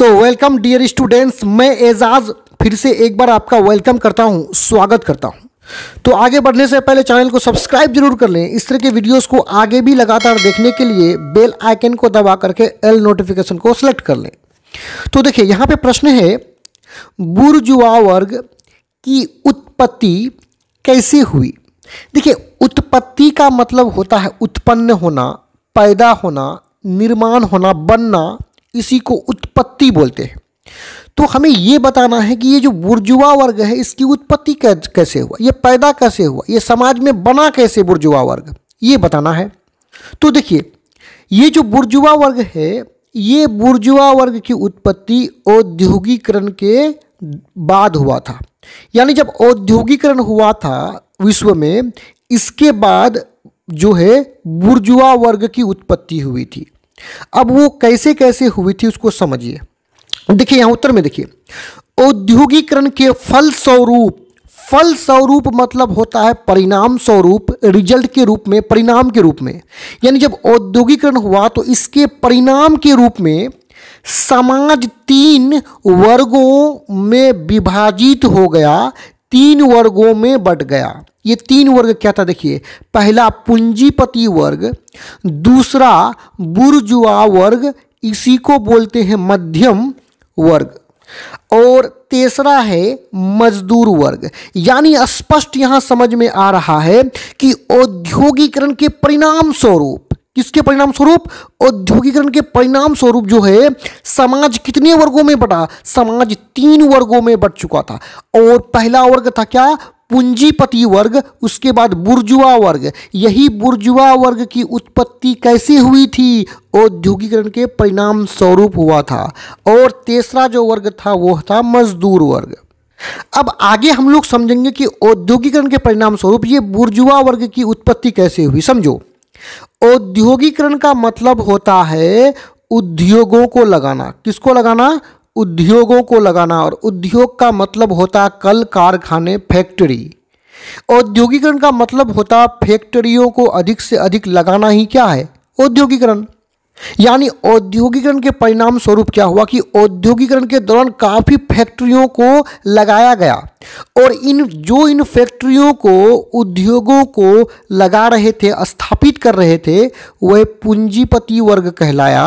तो welcome dear students मैं एजाज फिर से एक बार आपका वेलकम करता हूँ स्वागत करता हूँ तो आगे बढ़ने से पहले चैनल को सब्सक्राइब जरूर कर लें इस तरह के वीडियोस को आगे भी लगातार देखने के लिए बेल आइकन को दबा करके एल नोटिफिकेशन को सिलेक्ट कर लें तो देखिए यहाँ पे प्रश्न है बुर्जुआ वर्ग की उत्पत्ति कैसे हुई देखिए उत्पत्ति का मतलब होता है उत्पन्न होना पैदा होना निर्माण होना बनना इसी को उत् उत्पत्ति बोलते हैं तो हमें ये बताना है कि ये जो बुर्जुआ वर्ग है इसकी उत्पत्ति कैसे हुआ ये पैदा कैसे हुआ ये समाज में बना कैसे बुर्जुआ वर्ग ये बताना है तो देखिए ये जो बुर्जुआ वर्ग है ये बुर्जुआ वर्ग की उत्पत्ति औद्योगिकरण के बाद हुआ था यानी जब औद्योगिकरण हुआ था विश्व में इसके बाद जो है बुर्जुआ वर्ग की उत्पत्ति हुई थी अब वो कैसे कैसे हुई थी उसको समझिए देखिए यहां उत्तर में देखिए औद्योगिकरण के फल स्वरूप फल स्वरूप मतलब होता है परिणाम स्वरूप रिजल्ट के रूप में परिणाम के रूप में यानी जब औद्योगिकरण हुआ तो इसके परिणाम के रूप में समाज तीन वर्गों में विभाजित हो गया तीन वर्गों में बट गया ये तीन वर्ग क्या था देखिए पहला पूंजीपति वर्ग दूसरा बुर्जुआ वर्ग इसी को बोलते हैं मध्यम वर्ग और तीसरा है मजदूर वर्ग यानी स्पष्ट यहाँ समझ में आ रहा है कि औद्योगिकरण के परिणाम स्वरूप इसके परिणाम स्वरूप औद्योगिकरण के परिणाम स्वरूप जो है समाज कितने वर्गों में बटा समाज तीन वर्गों में बट चुका था और पहला वर्ग था क्या पूंजीपति वर्ग उसके बाद बुर्जुआ वर्ग यही बुर्जुआ वर्ग की उत्पत्ति कैसे हुई थी औद्योगिकरण के परिणाम स्वरूप हुआ था और तीसरा जो वर्ग था वो था मजदूर वर्ग अब आगे हम लोग समझेंगे कि औद्योगिकरण के परिणाम स्वरूप ये बुर्जुआ वर्ग की उत्पत्ति कैसे हुई समझो औद्योगिकरण का मतलब होता है उद्योगों को लगाना किसको लगाना उद्योगों को लगाना और उद्योग का मतलब होता कल कारखाने फैक्ट्री औद्योगिकरण का मतलब होता फैक्ट्रियों को अधिक से अधिक लगाना ही क्या है औद्योगिकरण यानी औद्योगिकरण के परिणाम स्वरूप क्या हुआ कि औद्योगिकरण के दौरान काफ़ी फैक्ट्रियों को लगाया गया और इन जो इन फैक्ट्रियों को उद्योगों को लगा रहे थे स्थापित कर रहे थे वह पूंजीपति वर्ग कहलाया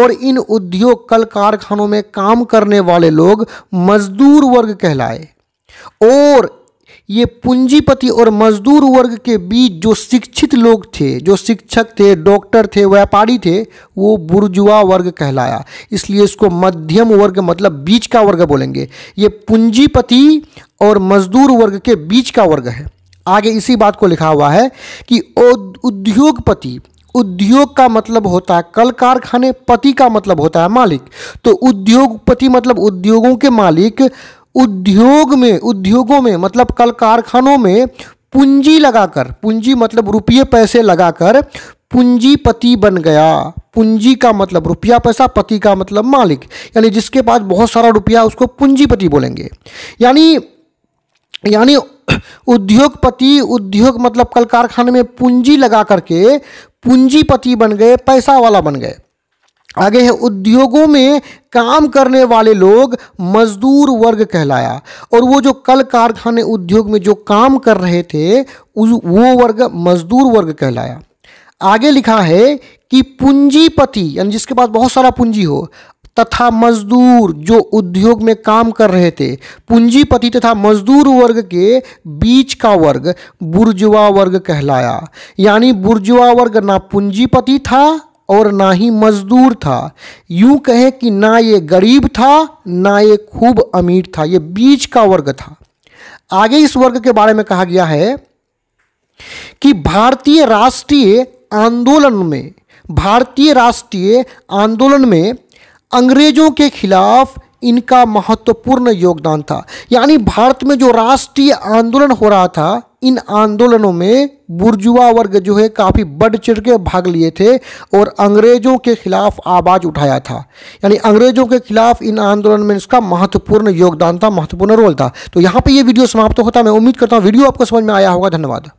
और इन उद्योग कल कारखानों में काम करने वाले लोग मजदूर वर्ग कहलाए और ये पूंजीपति और मजदूर वर्ग के बीच जो शिक्षित लोग थे जो शिक्षक थे डॉक्टर थे व्यापारी थे वो बुर्जुआ वर्ग कहलाया इसलिए इसको मध्यम वर्ग मतलब बीच का वर्ग बोलेंगे ये पूंजीपति और मजदूर वर्ग के बीच का वर्ग है आगे इसी बात को लिखा हुआ है कि उद्योगपति उद्योग का मतलब होता है कल कारखाने पति का मतलब होता है मालिक तो उद्योगपति मतलब उद्योगों के मालिक उद्योग में उद्योगों में मतलब कल कारखानों में पूंजी लगाकर पूंजी मतलब रुपये पैसे लगाकर पूंजीपति बन गया पूंजी का मतलब रुपया पैसा पति का मतलब मालिक यानी जिसके पास बहुत सारा रुपया उसको पूंजीपति बोलेंगे यानी यानी उद्योगपति उद्योग मतलब कल कारखाने में पूंजी लगा करके पूंजीपति बन गए पैसा वाला बन गए आगे है उद्योगों में काम करने वाले लोग मजदूर वर्ग कहलाया और वो जो कल कारखाने उद्योग में जो काम कर रहे थे वो वर्ग मजदूर वर्ग कहलाया आगे लिखा है कि पूंजीपति यानी जिसके पास बहुत सारा पूंजी हो तथा मजदूर जो उद्योग में काम कर रहे थे पूंजीपति तथा मजदूर वर्ग के बीच का वर्ग बुर्जुआ वर्ग कहलाया यानी बुर्जुआ वर्ग ना पूंजीपति था और ना ही मजदूर था यूं कहें कि ना ये गरीब था ना ये खूब अमीर था ये बीच का वर्ग था आगे इस वर्ग के बारे में कहा गया है कि भारतीय राष्ट्रीय आंदोलन में भारतीय राष्ट्रीय आंदोलन में अंग्रेजों के खिलाफ इनका महत्वपूर्ण योगदान था यानी भारत में जो राष्ट्रीय आंदोलन हो रहा था इन आंदोलनों में बुर्जुआ वर्ग जो है काफ़ी बढ़ चढ़ के भाग लिए थे और अंग्रेज़ों के खिलाफ आवाज़ उठाया था यानी अंग्रेज़ों के खिलाफ इन आंदोलन में इसका महत्वपूर्ण योगदान था महत्वपूर्ण रोल था तो यहाँ पे ये वीडियो समाप्त होता मैं उम्मीद करता हूँ वीडियो आपको समझ में आया होगा धन्यवाद